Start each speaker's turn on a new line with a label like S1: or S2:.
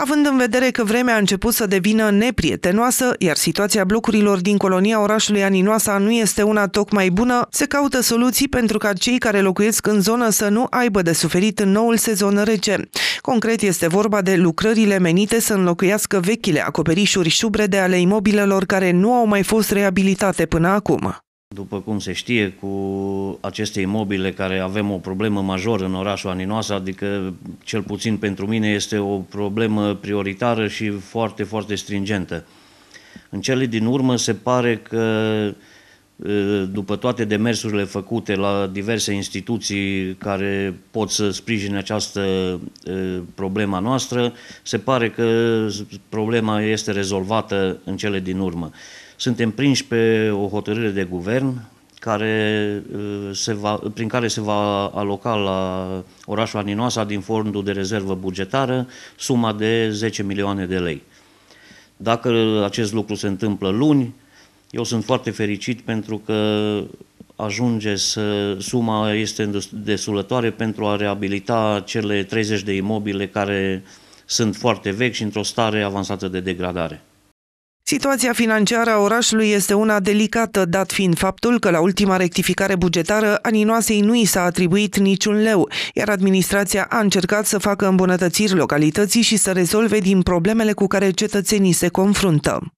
S1: Având în vedere că vremea a început să devină neprietenoasă, iar situația blocurilor din colonia orașului Aninoasa nu este una tocmai bună, se caută soluții pentru ca cei care locuiesc în zonă să nu aibă de suferit în noul sezon rece. Concret este vorba de lucrările menite să înlocuiască vechile acoperișuri șubrede ale imobilelor care nu au mai fost reabilitate până acum.
S2: După cum se știe, cu aceste imobile care avem o problemă majoră în orașul Aninoasa, adică cel puțin pentru mine este o problemă prioritară și foarte, foarte stringentă. În cele din urmă se pare că după toate demersurile făcute la diverse instituții care pot să sprijine această problema noastră, se pare că problema este rezolvată în cele din urmă. Suntem prinși pe o hotărâre de guvern care se va, prin care se va aloca la orașul Aninoasa din fondul de rezervă bugetară suma de 10 milioane de lei. Dacă acest lucru se întâmplă luni, eu sunt foarte fericit pentru că ajunge să suma este desulătoare pentru a reabilita cele 30 de imobile care sunt foarte vechi și într-o stare avansată de degradare.
S1: Situația financiară a orașului este una delicată, dat fiind faptul că la ultima rectificare bugetară Aninoasei nu i s-a atribuit niciun leu, iar administrația a încercat să facă îmbunătățiri localității și să rezolve din problemele cu care cetățenii se confruntă.